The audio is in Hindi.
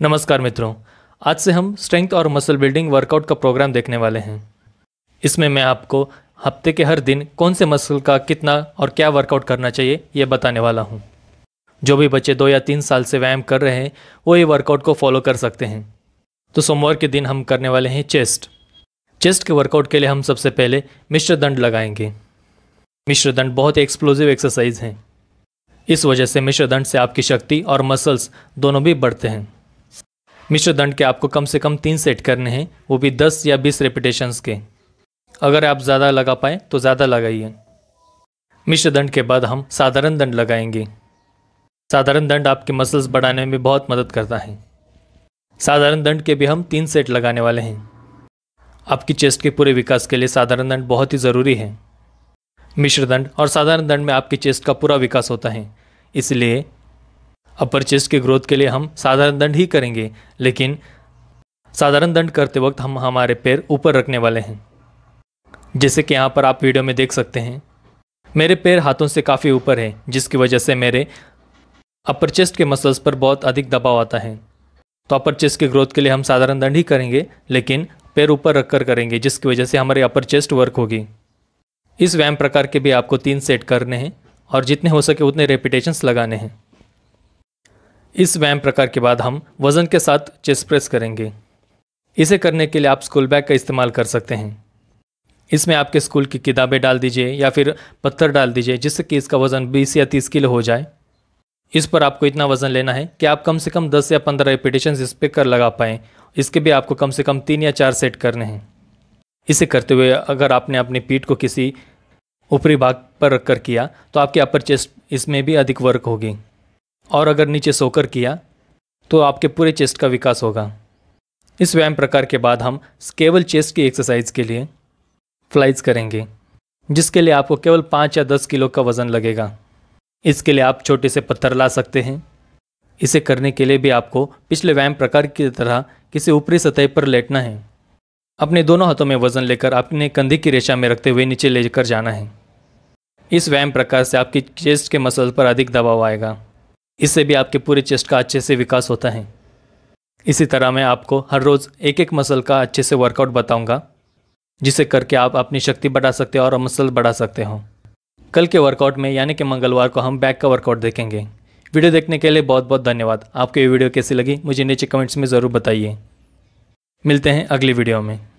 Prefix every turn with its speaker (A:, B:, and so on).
A: नमस्कार मित्रों आज से हम स्ट्रेंथ और मसल बिल्डिंग वर्कआउट का प्रोग्राम देखने वाले हैं इसमें मैं आपको हफ्ते के हर दिन कौन से मसल का कितना और क्या वर्कआउट करना चाहिए ये बताने वाला हूँ जो भी बच्चे दो या तीन साल से व्यायाम कर रहे हैं वो ये वर्कआउट को फॉलो कर सकते हैं तो सोमवार के दिन हम करने वाले हैं चेस्ट चेस्ट के वर्कआउट के लिए हम सबसे पहले मिश्र दंड लगाएंगे मिश्र दंड बहुत एक्सप्लोजिव एक्सरसाइज हैं इस वजह से मिश्र दंड से आपकी शक्ति और मसल्स दोनों भी बढ़ते हैं मिश्र दंड के आपको कम से कम तीन सेट करने हैं वो भी दस या बीस रेपिटेशंस के अगर आप ज़्यादा लगा पाएँ तो ज़्यादा लगाइए मिश्र दंड के बाद हम साधारण दंड लगाएंगे साधारण दंड आपके मसल्स बढ़ाने में बहुत मदद करता है साधारण दंड के भी हम तीन सेट लगाने वाले हैं आपकी चेस्ट के पूरे विकास के लिए साधारण दंड बहुत ही ज़रूरी है मिश्र दंड और साधारण दंड में आपकी चेस्ट का पूरा विकास होता है इसलिए अपर चेस्ट के ग्रोथ के लिए हम साधारण दंड ही करेंगे लेकिन साधारण दंड करते वक्त हम हमारे पैर ऊपर रखने वाले हैं जैसे कि यहाँ पर आप वीडियो में देख सकते हैं मेरे पैर हाथों से काफ़ी ऊपर हैं जिसकी वजह से मेरे अपर चेस्ट के मसल्स पर बहुत अधिक दबाव आता है तो अपर चेस्ट के ग्रोथ के लिए हम साधारण दंड ही करेंगे लेकिन पैर ऊपर रखकर करेंगे जिसकी वजह से हमारी अपर चेस्ट वर्क होगी इस व्यायाम प्रकार के भी आपको तीन सेट करने हैं और जितने हो सके उतने रेपिटेशंस लगाने हैं इस व्यायाम प्रकार के बाद हम वज़न के साथ चेस्ट प्रेस करेंगे इसे करने के लिए आप स्कूल बैग का इस्तेमाल कर सकते हैं इसमें आपके स्कूल की किताबें डाल दीजिए या फिर पत्थर डाल दीजिए जिससे कि इसका वज़न 20 या 30 किलो हो जाए इस पर आपको इतना वज़न लेना है कि आप कम से कम 10 या 15 रेपिटेशन इस पर कर लगा पाएँ इसके भी आपको कम से कम तीन या चार सेट करने हैं इसे करते हुए अगर आपने अपनी पीठ को किसी ऊपरी भाग पर रख कर किया तो आपकी अपर चेस्ट इसमें भी अधिक वर्क होगी और अगर नीचे सोकर किया तो आपके पूरे चेस्ट का विकास होगा इस व्यायाम प्रकार के बाद हम केवल चेस्ट की एक्सरसाइज के लिए फ्लाइज करेंगे जिसके लिए आपको केवल पाँच या दस किलो का वज़न लगेगा इसके लिए आप छोटे से पत्थर ला सकते हैं इसे करने के लिए भी आपको पिछले व्यायाम प्रकार की तरह किसी ऊपरी सतह पर लेटना है अपने दोनों हाथों में वजन लेकर अपने कंधे की रेशा में रखते हुए नीचे लेकर जाना है इस व्यायाम प्रकार से आपकी चेस्ट के मसल पर अधिक दबाव आएगा इससे भी आपके पूरे चेस्ट का अच्छे से विकास होता है इसी तरह मैं आपको हर रोज़ एक एक मसल का अच्छे से वर्कआउट बताऊंगा जिसे करके आप अपनी शक्ति बढ़ा सकते हो और मसल बढ़ा सकते हो कल के वर्कआउट में यानी कि मंगलवार को हम बैक का वर्कआउट देखेंगे वीडियो देखने के लिए बहुत बहुत धन्यवाद आपको ये वीडियो कैसी लगी मुझे नीचे कमेंट्स में ज़रूर बताइए मिलते हैं अगली वीडियो में